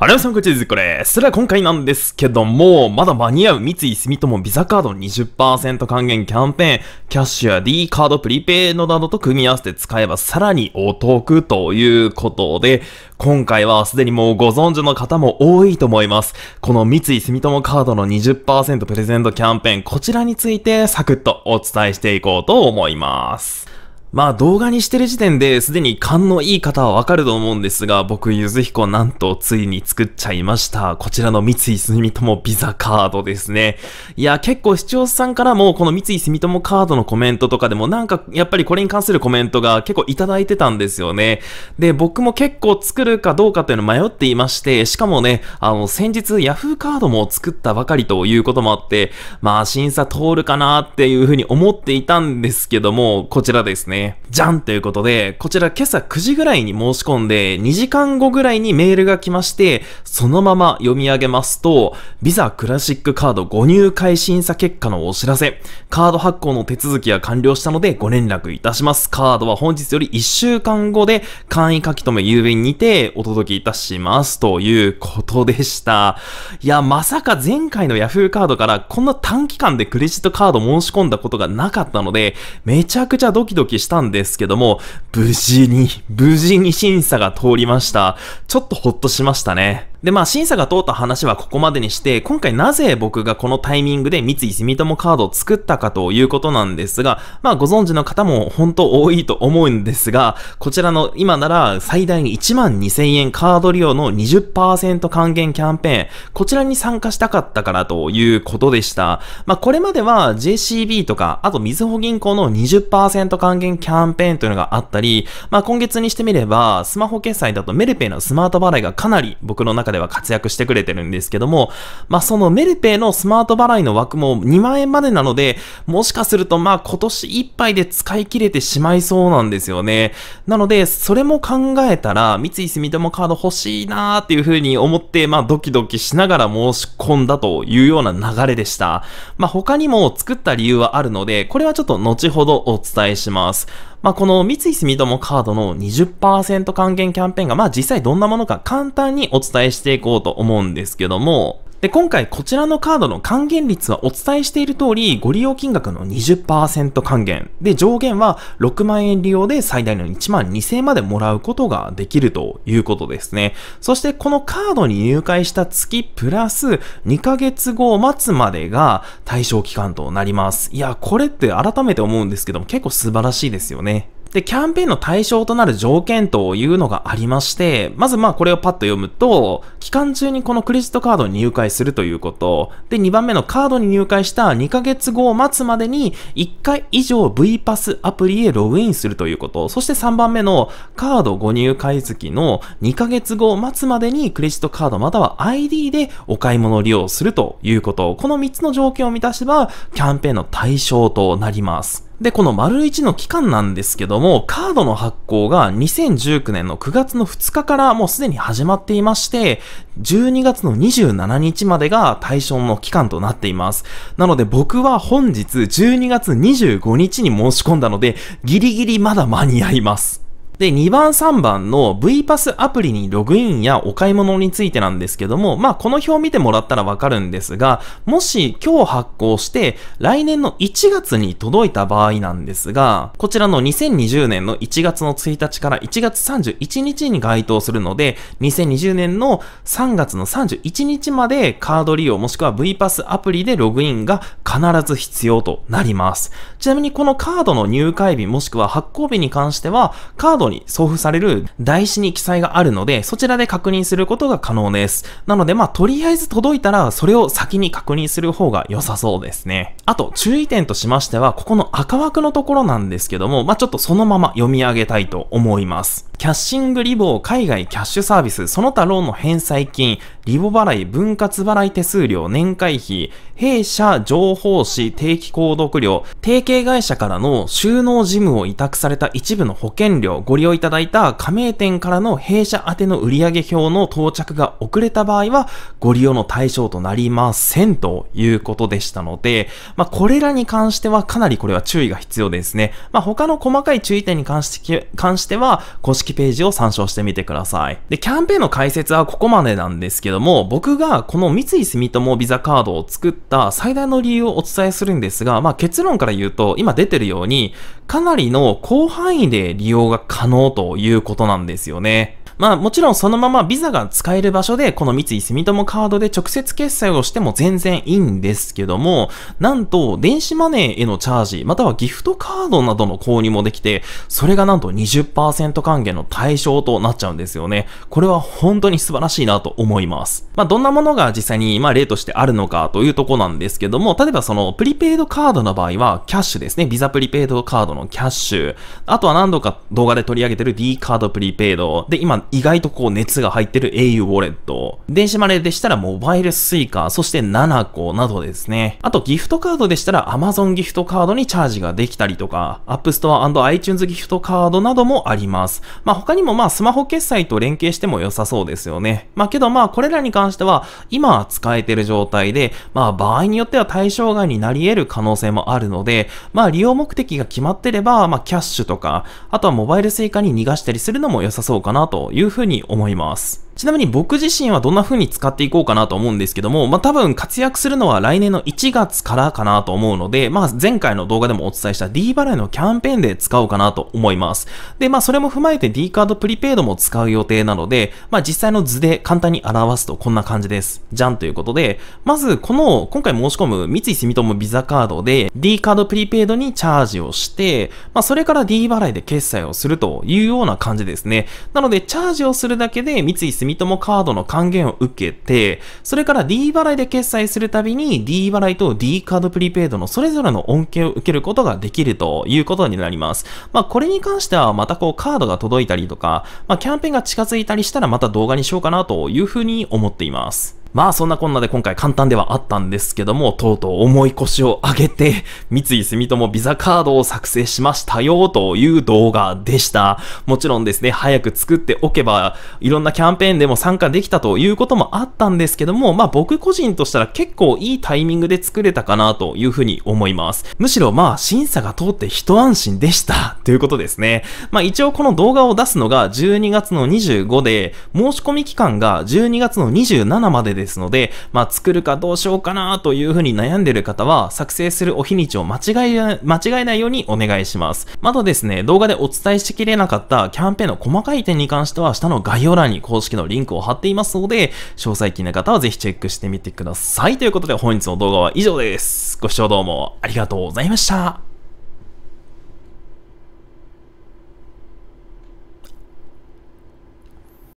あれさんこちずこれ。それは今回なんですけども、まだ間に合う三井住友ビザカード20%還元キャンペーン、キャッシュや D カードプリペイドなどと組み合わせて使えばさらにお得ということで、今回はすでにもうご存知の方も多いと思います。この三井住友カードの20%プレゼントキャンペーン、こちらについてサクッとお伝えしていこうと思います。まあ動画にしてる時点ですでに勘のいい方はわかると思うんですが、僕、ゆずひこなんとついに作っちゃいました。こちらの三井住友ビザカードですね。いや、結構視聴者さんからもこの三井住友カードのコメントとかでもなんかやっぱりこれに関するコメントが結構いただいてたんですよね。で、僕も結構作るかどうかというの迷っていまして、しかもね、あの、先日ヤフーカードも作ったばかりということもあって、まあ審査通るかなっていうふうに思っていたんですけども、こちらですね。ね。じゃんということで、こちら今朝9時ぐらいに申し込んで、2時間後ぐらいにメールが来まして、そのまま読み上げますと、ビザクラシックカードご入会審査結果のお知らせ、カード発行の手続きは完了したのでご連絡いたします。カードは本日より1週間後で、簡易書き留め郵便にてお届けいたします。ということでした。いや、まさか前回の Yahoo カードからこんな短期間でクレジットカード申し込んだことがなかったので、めちゃくちゃドキドキしてしたんですけども、無事に、無事に審査が通りました。ちょっとほっとしましたね。で、まあ、審査が通った話はここまでにして、今回なぜ僕がこのタイミングで三井住友カードを作ったかということなんですが、まあ、ご存知の方も本当多いと思うんですが、こちらの今なら最大に1万2000円カード利用の20%還元キャンペーン、こちらに参加したかったからということでした。まあ、これまでは JCB とか、あとみずほ銀行の20%還元キャンペーンというのがあったり、まあ、今月にしてみれば、スマホ決済だとメルペイのスマート払いがかなり僕の中中では活躍してくれてるんですけども、まあ、そのメルペイのスマート払いの枠も2万円までなので、もしかするとまあ今年いっぱいで使い切れてしまいそうなんですよね。なので、それも考えたら、三井住友カード欲しいなーっていう風に思って、まあドキドキしながら申し込んだというような流れでした。まあ他にも作った理由はあるので、これはちょっと後ほどお伝えします。まあ、この三井住友カードの20%還元キャンペーンが、まあ、実際どんなものか簡単にお伝えしていこうと思うんですけども、で、今回こちらのカードの還元率はお伝えしている通り、ご利用金額の20%還元。で、上限は6万円利用で最大の1万2000円までもらうことができるということですね。そしてこのカードに入会した月プラス2ヶ月後を待つまでが対象期間となります。いや、これって改めて思うんですけども結構素晴らしいですよね。で、キャンペーンの対象となる条件というのがありまして、まずまあこれをパッと読むと、期間中にこのクレジットカードに入会するということ、で、2番目のカードに入会した2ヶ月後を待つまでに1回以上 V パスアプリへログインするということ、そして3番目のカードご入会月の2ヶ月後を待つまでにクレジットカードまたは ID でお買い物利用するということ、この3つの条件を満たせばキャンペーンの対象となります。で、この丸1の期間なんですけども、カードの発行が2019年の9月の2日からもうすでに始まっていまして、12月の27日までが対象の期間となっています。なので僕は本日12月25日に申し込んだので、ギリギリまだ間に合います。で、2番3番の V パスアプリにログインやお買い物についてなんですけども、まあこの表を見てもらったらわかるんですが、もし今日発行して来年の1月に届いた場合なんですが、こちらの2020年の1月の1日から1月31日に該当するので、2020年の3月の31日までカード利用もしくは V パスアプリでログインが必ず必要となります。ちなみにこのカードの入会日もしくは発行日に関しては、カード後に送付される台紙に記載があるので、そちらで確認することが可能です。なので、まあ、とりあえず届いたら、それを先に確認する方が良さそうですね。あと、注意点としましては、ここの赤枠のところなんですけども、まあ、ちょっとそのまま読み上げたいと思います。キャッシングリボー海外キャッシュサービス、その他ローンの返済金、リボ払い、分割払い手数料、年会費、弊社情報誌定期購読料、提携会社からの収納事務を委託された一部の保険料、ご利用いただいた加盟店からの弊社宛ての売上表の到着が遅れた場合は、ご利用の対象となりませんということでしたので、まあ、これらに関してはかなりこれは注意が必要ですね。まあ、他の細かい注意点に関して関しては、公式ページを参照してみてください。で、キャンペーンの解説はここまでなんですけども、僕がこの三井住友ビザカードを作った最大の理由をお伝えするんですが、まあ、結論から言うと、今出てるように、かなりの広範囲で利用が可能ということなんですよね。まあもちろんそのままビザが使える場所でこの三井住友カードで直接決済をしても全然いいんですけども、なんと電子マネーへのチャージ、またはギフトカードなどの購入もできて、それがなんと20%還元の対象となっちゃうんですよね。これは本当に素晴らしいなと思います。まあどんなものが実際にまあ例としてあるのかというとこなんですけども、例えばそのプリペイドカードの場合はキャッシュですね。ビザプリペイドカードのキャッシュ。あとは何度か動画で取り上げてる D カードプリペイド。で、今意外とこう熱が入ってる au ウォレット。電子マネーでしたらモバイル suica、そして7個などですね。あとギフトカードでしたら Amazon ギフトカードにチャージができたりとか、App Store iTunes ギフトカードなどもあります。まあ他にもまあスマホ決済と連携しても良さそうですよね。まあけどまあこれらに関しては今使えてる状態で、まあ場合によっては対象外になり得る可能性もあるので、まあ利用目的が決まってれば、まあキャッシュとか、あとはモバイル suica に逃がしたりするのも良さそうかなというふうに思います。ちなみに僕自身はどんな風に使っていこうかなと思うんですけども、まあ、多分活躍するのは来年の1月からかなと思うので、まあ、前回の動画でもお伝えした D 払いのキャンペーンで使おうかなと思います。で、まあ、それも踏まえて D カードプリペイドも使う予定なので、まあ、実際の図で簡単に表すとこんな感じです。じゃんということで、まず、この、今回申し込む三井住友ビザカードで D カードプリペイドにチャージをして、まあ、それから D 払いで決済をするというような感じですね。なので、チャージをするだけで三井住住友カードの還元を受けて、それから D 払いで決済するたびに D 払いと D カードプリペイドのそれぞれの恩恵を受けることができるということになります。まあ、これに関してはまたこうカードが届いたりとか、まあ、キャンペーンが近づいたりしたらまた動画にしようかなというふうに思っています。まあそんなこんなで今回簡単ではあったんですけども、とうとう重い腰を上げて、三井住友ビザカードを作成しましたよという動画でした。もちろんですね、早く作っておけば、いろんなキャンペーンでも参加できたということもあったんですけども、まあ僕個人としたら結構いいタイミングで作れたかなというふうに思います。むしろまあ審査が通って一安心でした ということですね。まあ一応この動画を出すのが12月の25で、申し込み期間が12月の27まででですので、まあ、作るかどうしようかなというふうに悩んでる方は、作成するお日にちを間違え、間違えないようにお願いします。まだですね、動画でお伝えしきれなかったキャンペーンの細かい点に関しては、下の概要欄に公式のリンクを貼っていますので、詳細気にな方はぜひチェックしてみてください。ということで、本日の動画は以上です。ご視聴どうもありがとうございました。